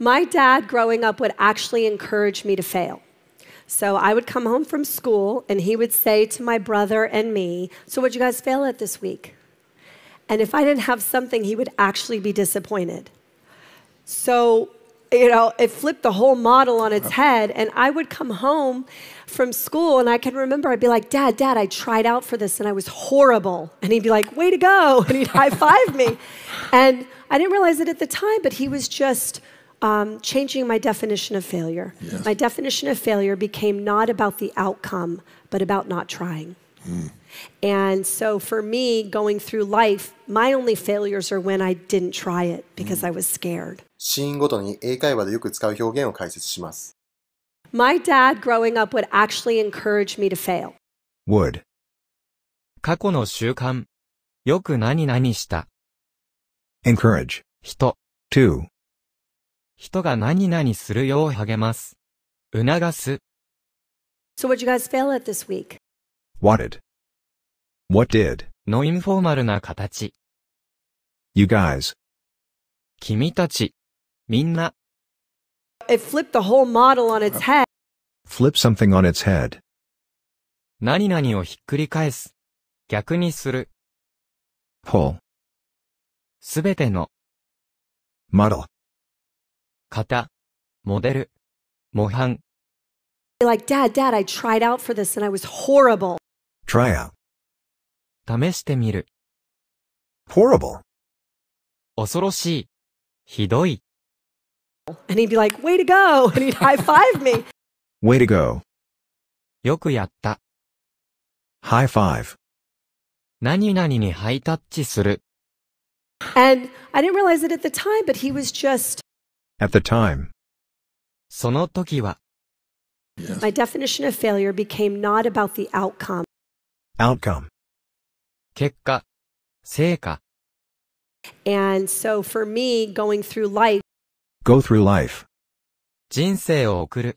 My dad, growing up, would actually encourage me to fail. So I would come home from school and he would say to my brother and me, So, what'd you guys fail at this week? And if I didn't have something, he would actually be disappointed. So, you know, it flipped the whole model on its head. And I would come home from school and I can remember I'd be like, Dad, Dad, I tried out for this and I was horrible. And he'd be like, Way to go. And he'd high five me. And I didn't realize it at the time, but he was just um, changing my definition of failure. Yes. My definition of failure became not about the outcome, but about not trying. Mm. And so for me, going through life, my only failures are when I didn't try it because mm. I was scared. My dad growing up would actually encourage me to fail. Would. 過去の習慣。よく何々した。encourage. To. 人が何々するよう励ます。促す。So what you guys fail at this week? What did? What did? のインフォーマルな形。You guys. 君たち。みんな。It flipped the whole model on its head. Flip something on its head. 何々をひっくり返す。逆にする。p h o l e すべての。model. 型、モデル、模範。Like, Dad, Dad, I tried out for this and I was horrible. Try out. 試してみる。Horrible. 恐ろしい。ひどい。And he'd be like, way to go! And he'd high five me. Way to go. よくやった。High five. 何々にハイタッチする。And I didn't realize it at the time, but he was just At the time. my definition of failure became not about the outcome. Outcome. And so for me, going through life. Go through life. 人生を送る。